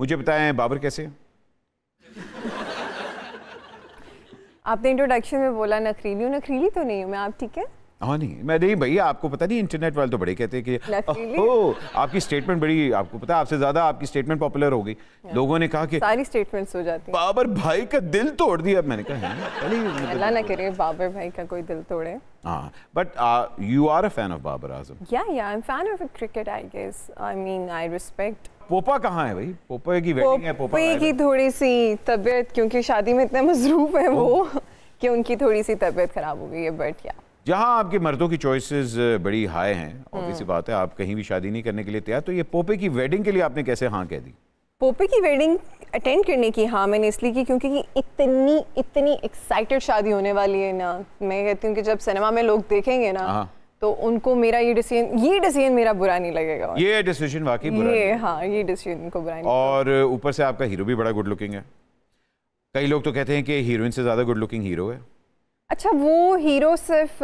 मुझे बताएं बाबर कैसे आपने इंट्रोडक्शन में बोला नखरीली नखरीली तो नहीं हूँ मैं आप ठीक है हाँ नहीं मैं नहीं भैया आपको पता नहीं इंटरनेट वाले तो बड़े कहते हैं कि ओ आपकी स्टेटमेंट बड़ी आपको पता है आपसे ज्यादा आपकी स्टेटमेंट पॉपुलर हो गई लोगों ने कहा कि सारी स्टेटमेंट्स हो जाती हैं बाबर भाई का दिल तोड़ दिया मैंने कहा अल्लाह ना करे बाबर भाई का कोई दिल तोड़े हाँ but you are a fan of Babar Azam yeah yeah I am fan of cricket I guess I mean I respect पोपा कहाँ है भाई पोपा की वेडिंग है पोपा की थोड़ी सी तबीयत क्योंकि शादी में इतने मसरूफ है वो कि उनकी थोड़ी सी तबीयत खराब हो गई है बट या जहाँ आपके मर्दों की चॉइसेस बड़ी हाई हैं ऑब्वियस हम्म। बात है आप कहीं भी शादी नहीं करने के लिए तैयार तो ये पोपे की वेडिंग के लिए आपने कैसे हाँ कह दी पोपे की वेडिंग अटेंड करने की हाँ मैंने इसलिए की क्योंकि इतनी इतनी एक्साइटेड शादी होने वाली है ना मैं कहती हूँ कि जब सिनेमा में लोग देखेंगे ना हाँ। तो उनको मेरा ये डिसीजन ये डिसीजन मेरा बुरा नहीं लगेगा ये डिसीजन वाकई बुरा ये हाँ ये डिसीजन को बुरा नहीं और ऊपर से आपका हीरो भी बड़ा गुड लुकिंग है कई लोग तो कहते हैं कि हीरोइन से ज़्यादा गुड लुकिंग हीरो है अच्छा वो हीरो सिर्फ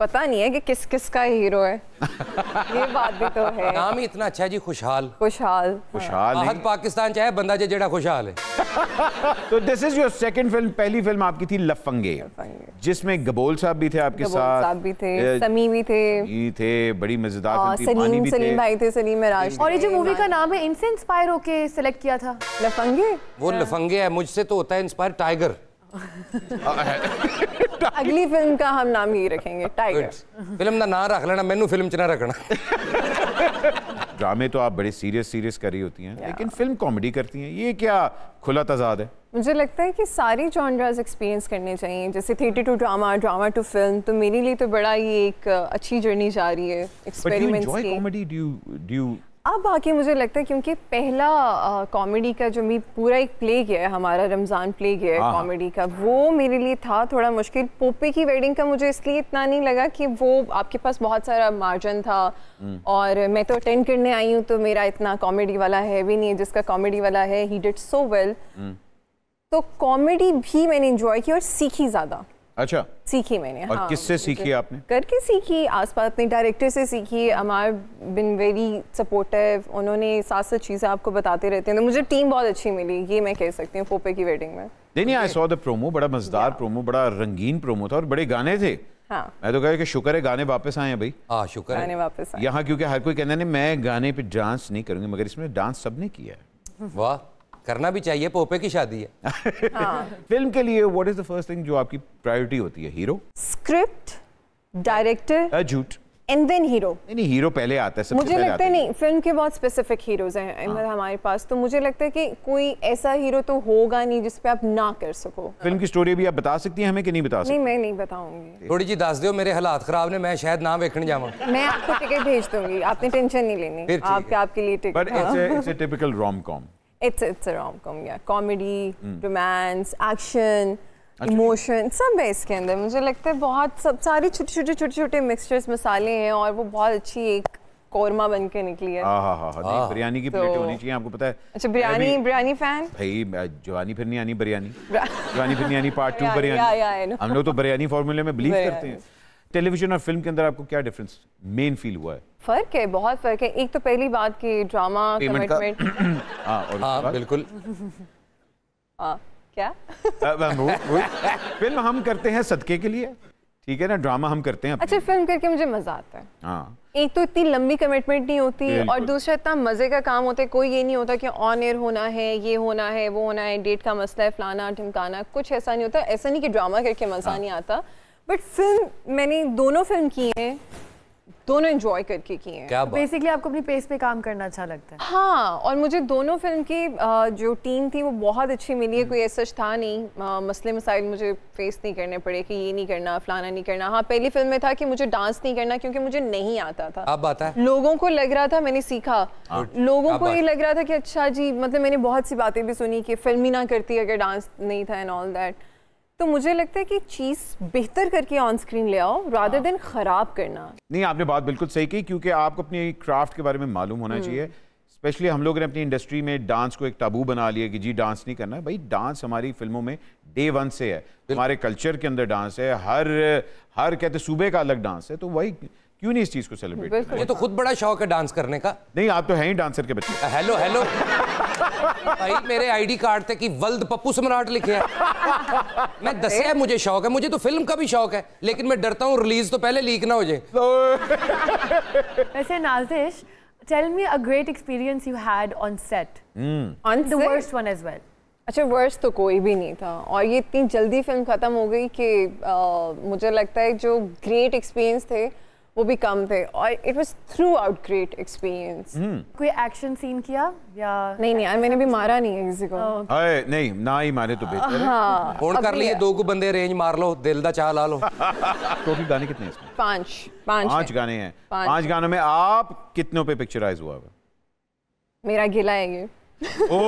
पता नहीं है कि किस किस का हीरो है ये बात भी तो है नाम ही इतना अच्छा है जी खुशहाल खुशहाल खुशहाल हाँ। पाकिस्तान चाहे बंदा जे जेड़ा खुशहाल है तो this is your second film पहली फिल्म आपकी थी लफंगे जिसमें गबोल साहब भी थे आपके साथ साहब भी थे समी भी थे ये थे बड़ी मजेदार हाँ, फिल्म थी पानी भी थे सलीम भाई थे सलीम महराज और ये जो मूवी का नाम है इनसे इंस्पायर होके सेलेक्ट किया था लफंगे वो हाँ। लफंगे है मुझसे तो होता है इंस्पायर टाइगर अगली फिल्म का हम नाम ही रखेंगे टाइगर फिल्म का नाम रख लेना ਮੈਨੂੰ फिल्म च ना रखना ड्रामे तो आप बड़े सीरियस सीरियस कर रही होती हैं लेकिन फिल्म कॉमेडी करती हैं ये क्या खुला तजाद है मुझे लगता है कि सारी जॉनराज एक्सपीरियंस करने चाहिए जैसे theatre to drama drama to film तो मेरे लिए तो बड़ा ये एक अच्छी जर्नी जा रही है एक्सपेरिमेंट्स की अब आके मुझे लगता है क्योंकि पहला कॉमेडी का जो भी पूरा एक प्ले गया है हमारा रमज़ान प्ले गया है कॉमेडी हाँ, हाँ। का वो मेरे लिए था थोड़ा मुश्किल पोपे की वेडिंग का मुझे इसलिए इतना नहीं लगा कि वो आपके पास बहुत सारा मार्जन था हम्म। और मैं तो अटेंड करने आई हूँ तो मेरा इतना कॉमेडी वाला है भी नहीं जिसका कॉमेडी वाला है ही डिट सो वेल तो कॉमेडी भी मैंने इंजॉय की और सीखी ज़्यादा अच्छा सीखी मैंने और हाँ, किससे सीखी आपने करके सीखी आसपास अपने डायरेक्टर से सीखी अमार बिन वेरी सपोर्टिव उन्होंने साथ साथ चीज़ें आपको बताते रहते हैं तो मुझे टीम बहुत अच्छी मिली ये मैं कह सकती हूँ पोपे की वेडिंग में नहीं नहीं आई सॉ द प्रोमो बड़ा मजेदार प्रोमो बड़ा रंगीन प्रोमो था और बड़े गाने थे हाँ। मैं तो कह कि शुक्र है गाने वापस आए हैं भाई हाँ शुक्र गाने वापस आए यहाँ क्योंकि हर कोई कहना नहीं मैं गाने पे डांस नहीं करूंगी मगर इसमें डांस सबने किया है वाह करना भी चाहिए पोपे की शादी है फिल्म के लिए what is the first thing जो आपकी प्रायोरिटी होती है हीरो स्क्रिप्ट डायरेक्टर झूठ एंड देन हीरो नहीं हीरो पहले आता है सबसे मुझे लगता है नहीं फिल्म के बहुत स्पेसिफिक हीरोज हैं अहमद हाँ। हमारे पास तो मुझे लगता है कि कोई ऐसा हीरो तो होगा नहीं जिस पे आप ना कर सको फिल्म की स्टोरी भी आप बता सकती हैं हमें कि नहीं बता सकती नहीं मैं नहीं बताऊंगी थोड़ी जी दस दियो मेरे हालात खराब ने मैं शायद ना देखने जावा मैं आपको टिकट भेज दूंगी आपने टेंशन नहीं लेनी आपके आपके लिए ticket typical rom com It's it's a rom com, yeah. Comedy, hmm. romance, action. Emotion सब है इसके अंदर मुझे लगता है बहुत सब सारी छोटे छोटे छोटे छोटे मिक्सचर्स मसाले हैं और वो बहुत अच्छी एक कोरमा बन के निकली है हाँ हाँ हाँ बिरयानी की तो- प्लेट होनी चाहिए आपको पता है अच्छा बिरयानी बिरयानी फैन भाई जवानी फिर नहीं आनी बिरयानी जवानी फिर नहीं आनी पार्ट टू बिरयानी हम लोग तो बिरयानी फॉर्मूले में बिलीव करते हैं टेलीविजन और फिल्म के अंदर आपको क्या डिफरेंस मेन फील हुआ है फर्क है बहुत फर्क है एक तो पहली बात की ड्रामा कमिटमेंट हाँ हाँ बिल्कुल आ, हाँ, क्या फिल्म हम करते हैं सदके के लिए ठीक है ना ड्रामा हम करते हैं अच्छा फिल्म करके मुझे मजा आता है हाँ एक तो इतनी लंबी कमिटमेंट नहीं होती और दूसरा इतना मज़े का काम होता है कोई ये नहीं होता कि ऑन एयर होना है ये होना है वो होना है डेट का मसला है फलाना ढिमकाना कुछ ऐसा नहीं होता ऐसा नहीं कि ड्रामा करके मज़ा हाँ। नहीं आता बट फिल्म मैंने दोनों फिल्म की हैं दोनों एंजॉय करके किए हैं क्या बेसिकली आपको अपनी पेस पे काम करना अच्छा लगता है हाँ और मुझे दोनों फिल्म की जो टीम थी वो बहुत अच्छी मिली है हम्म। कोई ऐसा था नहीं मसले मसाइल मुझे फेस नहीं करने पड़े कि ये नहीं करना फलाना नहीं करना हाँ पहली फिल्म में था कि मुझे डांस नहीं करना क्योंकि मुझे नहीं आता था अब आता है लोगों को लग रहा था मैंने सीखा हाँ। हाँ। लोगों को ये लग रहा था कि अच्छा जी मतलब मैंने बहुत सी बातें भी सुनी कि फिल्म ही ना करती अगर डांस नहीं था एंड ऑल दैट तो मुझे लगता है कि चीज़ बेहतर करके ऑन स्क्रीन ले आओ हाँ। देन ख़राब करना नहीं आपने बात बिल्कुल सही की क्योंकि आपको अपनी क्राफ्ट के बारे में मालूम होना हम्म। चाहिए स्पेशली हम लोगों ने अपनी इंडस्ट्री में डांस को एक टाबू बना लिया कि जी डांस नहीं करना है भाई डांस हमारी फिल्मों में डे वन से है हमारे कल्चर के अंदर डांस है हर हर कहते सूबे का अलग डांस है तो वही क्यों नहीं इस चीज़ को सेलिब्रेट ये तो खुद बड़ा शौक है डांस करने का नहीं आप तो हैं ही डांसर के बच्चे हेलो हेलो भाई मेरे आईडी कार्ड थे कि वल्द पप्पू सम्राट लिखे है मैं दसिया है मुझे शौक है मुझे तो फिल्म का भी शौक है लेकिन मैं डरता हूँ रिलीज तो पहले लीक ना हो जाए वैसे Nazish tell me a great experience you had on set on the worst one as well अच्छा वर्ष तो कोई भी नहीं था और ये इतनी जल्दी फिल्म ख़त्म हो गई कि आ, मुझे लगता है जो ग्रेट एक्सपीरियंस थे वो भी कम थे और it was throughout great experience कोई एक्शन सीन किया या नहीं नहीं मैंने भी मारा नहीं है किसी को oh, अरे नहीं ना ही मारे तो बेहतर हां फोन कर लिए दो को बंदे रेंज मार लो दिल दा चाह ला लो टोटल गाने कितने हैं इसमें पांच पांच पांच गाने हैं पांच गानों में आप कितनों पे पिक्चराइज हुआ मेरा गिला है ये ओ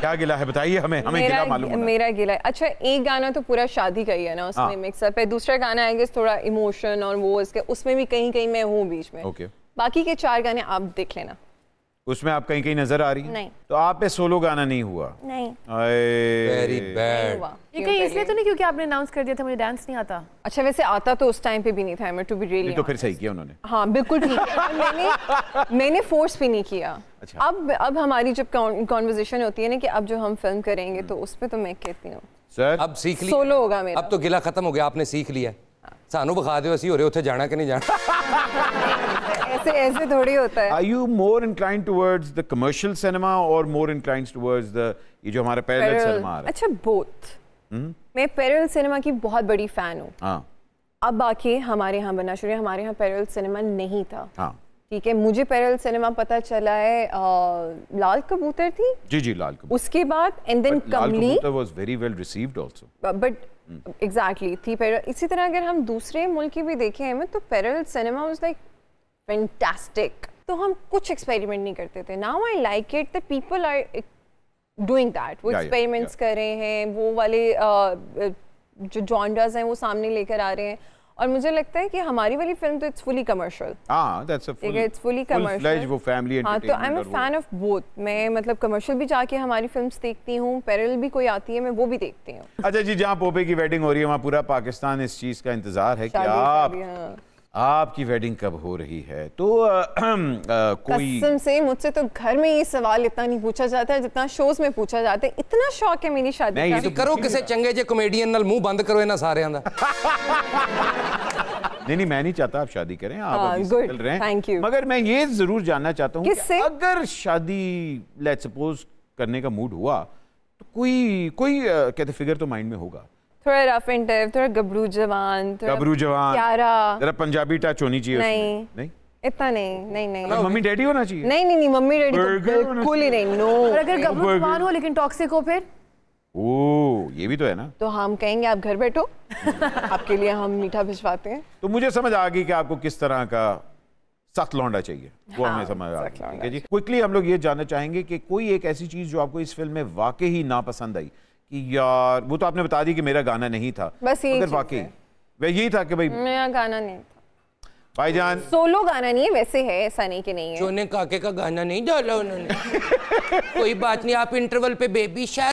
क्या गिला है बताइए हमें हमें गिला मालूम मेरा गिला है अच्छा एक गाना तो पूरा शादी का ही है ना उसमें मिक्सअप हाँ। है दूसरा गाना आएंगे थोड़ा इमोशन और वो इसके उसमें भी कहीं कहीं मैं हूँ बीच में बाकी के चार गाने आप देख लेना उसमें आप कहीं कहीं नजर आ रही है नहीं तो आप पे सोलो गाना नहीं हुआ नहीं वेरी बैड कहीं इसलिए तो नहीं क्योंकि आपने अनाउंस कर दिया था मुझे डांस नहीं आता अच्छा वैसे आता तो उस टाइम पे भी नहीं था मैं टू बी रियली तो फिर सही किया उन्होंने हाँ बिल्कुल मैंने मैंने फोर्स भी नहीं किया अच्छा अब अब हमारी जब कॉन्वर्जेशन होती है ना कि अब जो हम फिल्म करेंगे हम्म। तो उस पर तो मैं कहती हूँ सर अब सीख ली सोलो होगा मेरा अब तो गिला खत्म हो गया आपने सीख लिया सानू बखा दो ਅਸੀਂ ਹੋਰੇ ਉੱਥੇ ਜਾਣਾ ਕਿ ਨਹੀਂ ਜਾਣਾ ऐसे ऐसे थोड़ी होता है are you more inclined towards the commercial cinema और मोर इंक्लाइंड टुवर्ड्स द ये जो हमारा पैरेलल सिनेमा आ रहा है अच्छा बोथ hmm? मैं पैरेलल सिनेमा की बहुत बड़ी फैन हूं हां अब बाकी हमारे यहाँ बनना शुरू है हमारे यहाँ पैरेलल सिनेमा नहीं था हाँ ठीक है मुझे पैरल सिनेमा पता चला है लाल कबूतर थी जी जी लाल कबूतर उसके बाद and then Kamli was very well received also but exactly थी पेरल इसी तरह अगर हम दूसरे मुल्क की भी देखें हैं तो पेरल सिनेमा वॉज लाइक फेंटास्टिक तो हम कुछ एक्सपेरिमेंट नहीं करते थे now I like it the people are doing that वो एक्सपेरिमेंट्स कर रहे हैं वो वाले uh, uh जो जॉन्डर्स हैं वो सामने लेकर आ रहे हैं और मुझे लगता है कि हमारी वाली फिल्म तो it's fully commercial it's fully commercial वो फैमिली एंटरटेनमेंट हाँ, तो I am a fan of both मैं मतलब कमर्शियल भी जाके हमारी फिल्म्स देखती हूँ पैरल भी कोई आती है मैं वो भी देखती हूँ अच्छा जी जहाँ पोपे की वेडिंग हो रही है वहाँ पूरा पाकिस्तान इस चीज का इंतजार है कि आप आपकी वेडिंग कब हो रही है तो आ, आ, कोई कसम से मुझसे तो घर में ये सवाल इतना नहीं पूछा जाता है जितना शोज में पूछा जाता है इतना शौक है मेरी शादी नहीं, का नहीं तो, तो करो किसे चंगे जे कॉमेडियन ਨਾਲ मुंह बंद करो इन सारे का नहीं नहीं मैं नहीं चाहता आप शादी करें आप हाँ, अभी चल रहे हैं मगर मैं ये जरूर जानना चाहता हूँ अगर शादी लेट्स सपोज करने का मूड हुआ तो कोई कोई कहते फिगर तो माइंड में होगा थोड़ा रफ एंड टफ थोड़ा गबरू जवान गबरू जवान प्यारा जरा पंजाबी टच होनी चाहिए नहीं नहीं इतना नहीं नहीं नहीं मतलब मम्मी डैडी होना चाहिए नहीं नहीं नहीं मम्मी डैडी तो बिल्कुल ही नहीं नो अगर गबरू जवान हो लेकिन टॉक्सिक हो फिर ओ ये भी तो है ना तो हम कहेंगे आप घर बैठो आपके लिए हम मीठा भिजवाते हैं तो मुझे समझ आ गई कि आपको किस तरह का सख्त लौंडा चाहिए हाँ, वो हाँ, हमें समझ आ गया जी क्विकली हम लोग ये जानना चाहेंगे कि कोई एक ऐसी चीज़ जो आपको इस फिल्म में वाकई ही नापसंद आई कि यार वो तो आपने बता दी कि मेरा गाना नहीं था बस अगर वाकई वह यही था कि भाई मेरा गाना नहीं था जान सोलो गाना नहीं है वैसे है ऐसा नहीं कि नहीं है काके का गाना नहीं डाला उन्होंने कोई बात नहीं आप इंटरवल पे बेबी शायद